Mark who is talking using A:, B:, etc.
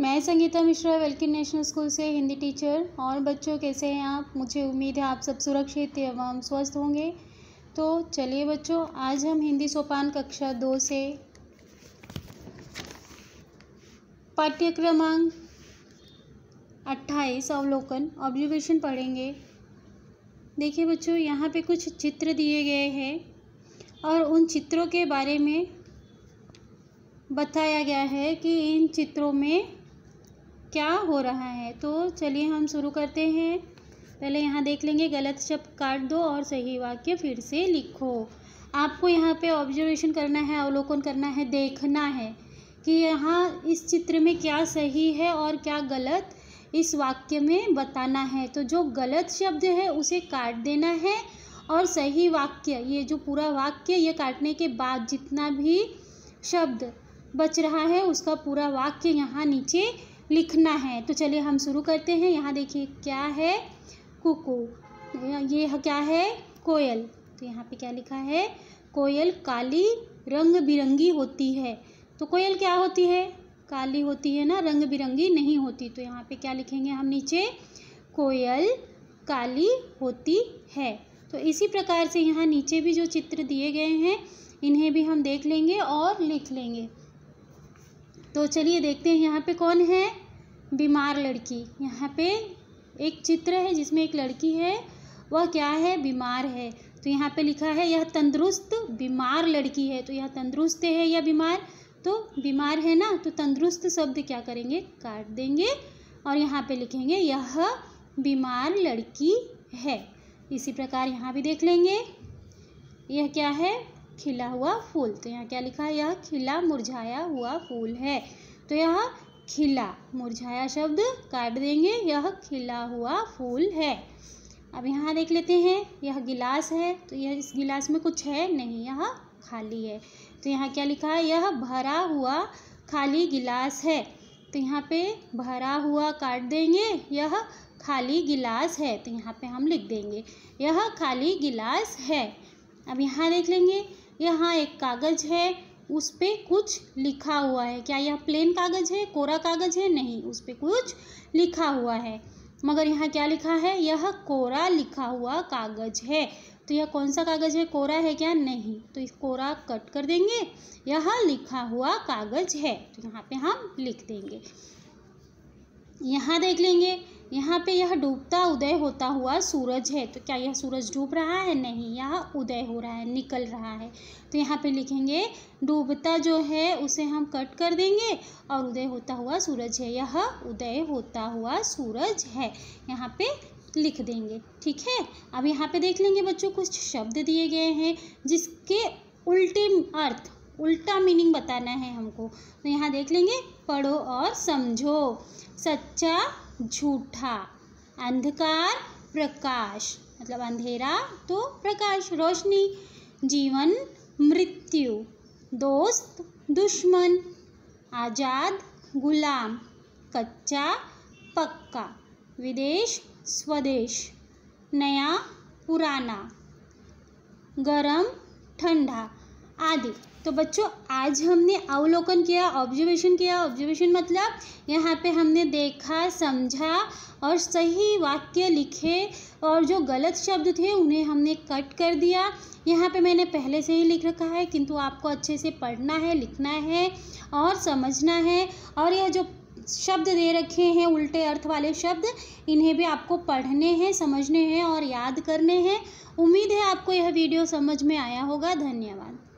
A: मैं Sangeeta Mishra Welkin national school से Hindi teacher और बच्चों कैसे हैं आप मुझे उम्मीद है आप सब सुरक्षित एवं स्वस्थ होंगे तो चलिए बच्चों आज हम हिंदी सोपान कक्षा दो से पाठ्यक्रमांक अट्ठाईस अवलोकन ऑब्जर्वेशन पढ़ेंगे देखिए बच्चों यहाँ पे कुछ चित्र दिए गए हैं और उन चित्रों के बारे में बताया गया है कि इन चित्रों में क्या हो रहा है तो चलिए हम शुरू करते हैं पहले यहाँ देख लेंगे गलत शब्द काट दो और सही वाक्य फिर से लिखो आपको यहाँ पे ऑब्जर्वेशन करना है अवलोकन करना है देखना है कि यहाँ इस चित्र में क्या सही है और क्या गलत इस वाक्य में बताना है तो जो गलत शब्द है उसे काट देना है और सही वाक्य ये जो पूरा वाक्य ये काटने के बाद जितना भी शब्द बच रहा है उसका पूरा वाक्य यहाँ नीचे लिखना है तो चलिए हम शुरू करते हैं यहाँ देखिए क्या है कुकू ये क्या है कोयल तो यहाँ पे क्या लिखा है कोयल काली रंग बिरंगी होती है तो कोयल क्या होती है काली होती है ना रंग बिरंगी नहीं होती तो यहाँ पे क्या लिखेंगे हम नीचे कोयल काली होती है तो इसी प्रकार से यहाँ नीचे भी जो चित्र दिए गए हैं इन्हें भी हम देख लेंगे और लिख लेंगे तो चलिए देखते हैं यहाँ पे कौन है बीमार लड़की यहाँ पे एक चित्र है जिसमें एक लड़की है वह क्या है बीमार है तो यहाँ पे लिखा है यह तंदुरुस्त बीमार लड़की है तो यह तंदुरुस्त है या बीमार तो बीमार है ना तो तंदुरुस्त शब्द क्या करेंगे काट देंगे और यहाँ पे लिखेंगे यह बीमार लड़की है इसी प्रकार यहाँ भी देख लेंगे यह क्या है खिला हुआ फूल तो यहाँ क्या लिखा है यह खिला मुरझाया हुआ फूल है तो यह खिला मुरझाया शब्द काट देंगे यह खिला हुआ फूल है अब यहाँ देख लेते हैं यह गिलास है तो यह इस गिलास में कुछ है नहीं यह खाली है तो यहाँ क्या लिखा है यह भरा हुआ खाली गिलास है तो यहाँ पे भरा हुआ काट देंगे यह खाली गिलास है तो यहाँ पे हम लिख देंगे यह खाली गिलास है अब यहाँ देख लेंगे यहाँ एक कागज़ है उस पर कुछ लिखा हुआ है क्या यह प्लेन कागज़ है कोरा कागज़ है नहीं उस पर कुछ लिखा हुआ है मगर यहाँ क्या लिखा है यह कोरा लिखा हुआ कागज़ है तो यह कौन सा कागज़ है कोरा है क्या नहीं तो इस कोरा कट कर देंगे यह लिखा हुआ कागज़ है तो यहाँ पे हम लिख देंगे यहाँ देख लेंगे यहाँ पे यह डूबता उदय होता हुआ सूरज है तो क्या यह सूरज डूब रहा है नहीं यह उदय हो रहा है निकल रहा है तो यहाँ पे लिखेंगे डूबता जो है उसे हम कट कर देंगे और उदय होता हुआ सूरज है यह उदय होता हुआ सूरज है यहाँ पे लिख देंगे ठीक है अब यहाँ पे देख लेंगे बच्चों कुछ शब्द दिए गए हैं जिसके उल्टे अर्थ उल्टा मीनिंग बताना है हमको तो यहाँ देख लेंगे पढ़ो और समझो सच्चा झूठा अंधकार प्रकाश मतलब अंधेरा तो प्रकाश रोशनी जीवन मृत्यु दोस्त दुश्मन आज़ाद गुलाम कच्चा पक्का विदेश स्वदेश नया पुराना गरम ठंडा आदि तो बच्चों आज हमने अवलोकन किया ऑब्जर्वेशन किया ऑब्जर्वेशन मतलब यहाँ पे हमने देखा समझा और सही वाक्य लिखे और जो गलत शब्द थे उन्हें हमने कट कर दिया यहाँ पे मैंने पहले से ही लिख रखा है किंतु आपको अच्छे से पढ़ना है लिखना है और समझना है और यह जो शब्द दे रखे हैं उल्टे अर्थ वाले शब्द इन्हें भी आपको पढ़ने हैं समझने हैं और याद करने हैं उम्मीद है आपको यह वीडियो समझ में आया होगा धन्यवाद